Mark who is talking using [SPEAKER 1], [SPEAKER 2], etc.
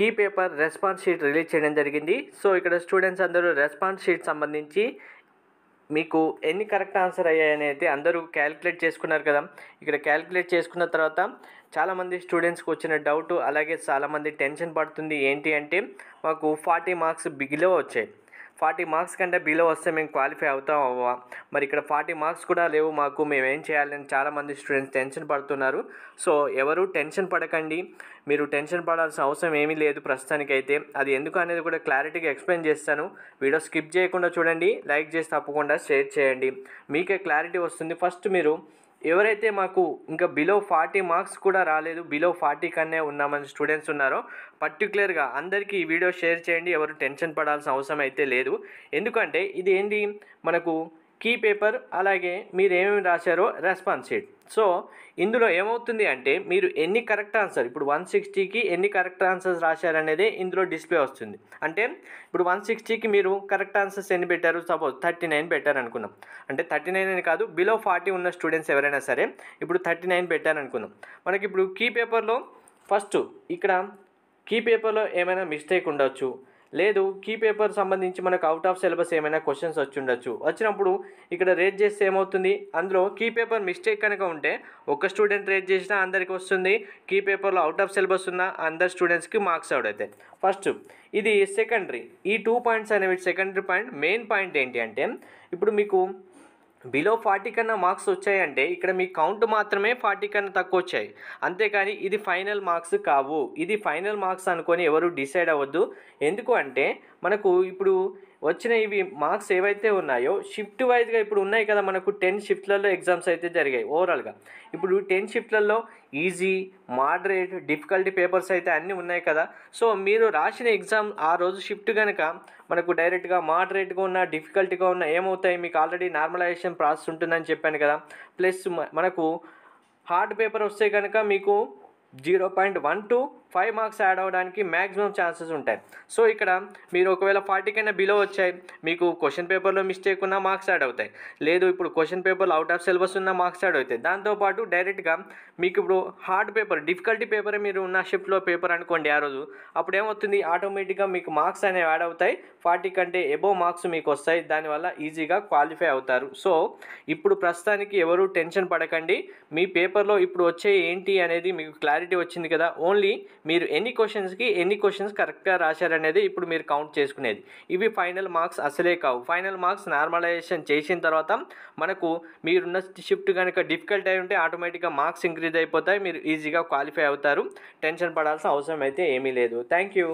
[SPEAKER 1] key paper response sheet release చేయడం జరిగింది so ఇక్కడ స్టూడెంట్స్ అందరూ రెస్పాన్స్ షీట్ సంబంధించి మీకు ఎన్ని కరెక్ట్ ఆన్సర్ అయ్యాయని అయితే అందరూ క్యాలిక్యులేట్ చేసుకున్నారు కదా ఇక్కడ క్యాలిక్యులేట్ చేసుకున్న తర్వాత చాలామంది స్టూడెంట్స్కి వచ్చిన డౌట్ అలాగే చాలామంది టెన్షన్ పడుతుంది ఏంటి అంటే మాకు ఫార్టీ మార్క్స్ బిగిలో వచ్చాయి ఫార్టీ మార్క్స్ కంటే బిలో వస్తే మేము క్వాలిఫై అవుతాం అవ్వా మరి ఇక్కడ ఫార్టీ మార్క్స్ కూడా లేవు మాకు మేము ఏం చేయాలని చాలామంది స్టూడెంట్స్ టెన్షన్ పడుతున్నారు సో ఎవరు టెన్షన్ పడకండి మీరు టెన్షన్ పడాల్సిన అవసరం ఏమీ లేదు ప్రస్తుతానికైతే అది ఎందుకు అనేది కూడా క్లారిటీగా ఎక్స్ప్లెయిన్ చేస్తాను వీడియో స్కిప్ చేయకుండా చూడండి లైక్ చేసి తప్పకుండా షేర్ చేయండి మీకే క్లారిటీ వస్తుంది ఫస్ట్ మీరు ఎవరైతే మాకు ఇంకా బిలో ఫార్టీ మార్క్స్ కూడా రాలేదు బిలో ఫార్టీ కన్నా ఉన్నామని స్టూడెంట్స్ ఉన్నారో పర్టికులర్గా అందరికీ ఈ వీడియో షేర్ చేయండి ఎవరు టెన్షన్ పడాల్సిన అవసరం అయితే లేదు ఎందుకంటే ఇది ఏంటి మనకు కీ పేపర్ అలాగే మీరు ఏమేమి రాశారో రెస్పాన్స్ షీట్ సో ఇందులో ఏమవుతుంది అంటే మీరు ఎన్ని కరెక్ట్ ఆన్సర్ ఇప్పుడు వన్ సిక్స్టీకి ఎన్ని కరెక్ట్ ఆన్సర్స్ రాశారనేది ఇందులో డిస్ప్లే వస్తుంది అంటే ఇప్పుడు వన్ సిక్స్టీకి మీరు కరెక్ట్ ఆన్సర్స్ ఎన్ని పెట్టారు సపోజ్ థర్టీ నైన్ పెట్టారనుకున్నాం అంటే థర్టీ నైన్ అని కాదు బిలో ఫార్టీ ఉన్న స్టూడెంట్స్ ఎవరైనా సరే ఇప్పుడు థర్టీ నైన్ పెట్టారనుకుందాం మనకి ఇప్పుడు కీ పేపర్లో ఫస్ట్ ఇక్కడ కీ పేపర్లో ఏమైనా మిస్టేక్ ఉండొచ్చు లేదు కీ పేపర్ సంబంధించి మనకు అవుట్ ఆఫ్ సిలబస్ ఏమైనా క్వశ్చన్స్ వచ్చి ఉండొచ్చు వచ్చినప్పుడు ఇక్కడ రేట్ చేస్తే ఏమవుతుంది అందులో కీ పేపర్ మిస్టేక్ కనుక ఉంటే ఒక స్టూడెంట్ రేట్ చేసినా అందరికి వస్తుంది కీ పేపర్లో అవుట్ ఆఫ్ సిలబస్ ఉన్న అందరు స్టూడెంట్స్కి మార్క్స్ అవుట్ అవుతాయి ఫస్ట్ ఇది సెకండరీ ఈ టూ పాయింట్స్ అనేవి సెకండరీ పాయింట్ మెయిన్ పాయింట్ ఏంటి అంటే ఇప్పుడు మీకు బిలో ఫార్టీ కన్నా మార్క్స్ వచ్చాయంటే ఇక్కడ మీ కౌంట్ మాత్రమే ఫార్టీ కన్నా తక్కువ వచ్చాయి అంతేకాని ఇది ఫైనల్ మార్క్స్ కావు ఇది ఫైనల్ మార్క్స్ అనుకొని ఎవరు డిసైడ్ అవ్వద్దు ఎందుకు అంటే మనకు ఇప్పుడు వచ్చిన ఇవి మార్క్స్ ఏవైతే ఉన్నాయో షిఫ్ట్ వైజ్గా ఇప్పుడు ఉన్నాయి కదా మనకు టెన్ షిఫ్ట్లలో ఎగ్జామ్స్ అయితే జరిగాయి ఓవరాల్గా ఇప్పుడు టెన్ షిఫ్ట్లలో ఈజీ మాడరేట్ డిఫికల్టీ పేపర్స్ అయితే అన్నీ ఉన్నాయి కదా సో మీరు రాసిన ఎగ్జామ్ ఆ రోజు షిఫ్ట్ కనుక మనకు డైరెక్ట్గా మాడరేట్గా ఉన్న డిఫికల్టీగా ఉన్న ఏమవుతాయి మీకు ఆల్రెడీ నార్మలైజేషన్ ప్రాసెస్ ఉంటుందని చెప్పాను కదా ప్లస్ మనకు హార్డ్ పేపర్ వస్తే కనుక మీకు zero point one two five marks add అవ్వడానికి మ్యాక్సిమం ఛాన్సెస్ ఉంటాయి సో ఇక్కడ మీరు ఒకవేళ ఫార్టీ కన్నా బిలో వచ్చాయి మీకు క్వశ్చన్ పేపర్లో మిస్టేక్ ఉన్న మార్క్స్ యాడ్ అవుతాయి లేదు ఇప్పుడు క్వశ్చన్ పేపర్లో అవుట్ ఆఫ్ సిలబస్ ఉన్న మార్క్స్ యాడ్ అవుతాయి దాంతోపాటు డైరెక్ట్గా మీకు ఇప్పుడు హార్డ్ పేపర్ డిఫికల్టీ పేపర్ మీరు ఉన్న షిఫ్ట్లో పేపర్ అనుకోండి ఆ రోజు అప్పుడు ఏమవుతుంది ఆటోమేటిక్గా మీకు మార్క్స్ అనేవి యాడ్ అవుతాయి ఫార్టీ కంటే ఎబో మార్క్స్ మీకు వస్తాయి దానివల్ల ఈజీగా క్వాలిఫై అవుతారు సో ఇప్పుడు ప్రస్తుతానికి ఎవరు టెన్షన్ పడకండి మీ పేపర్లో ఇప్పుడు వచ్చే ఏంటి అనేది మీకు క్లారిటీ వచ్చింది కదా ఓన్లీ మీరు ఎన్ని క్వశ్చన్స్కి ఎన్ని క్వశ్చన్స్ కరెక్ట్గా రాశారనేది ఇప్పుడు మీరు కౌంట్ చేసుకునేది ఇవి ఫైనల్ మార్క్స్ అసలే కావు ఫైనల్ మార్క్స్ నార్మలైజేషన్ చేసిన తర్వాత మనకు మీరున్న షిఫ్ట్ కనుక డిఫికల్ట్ అయి ఉంటే ఆటోమేటిక్గా మార్క్స్ ఇంక్రీజ్ అయిపోతాయి మీరు ఈజీగా క్వాలిఫై అవుతారు టెన్షన్ పడాల్సిన అవసరం అయితే ఏమీ లేదు థ్యాంక్ యూ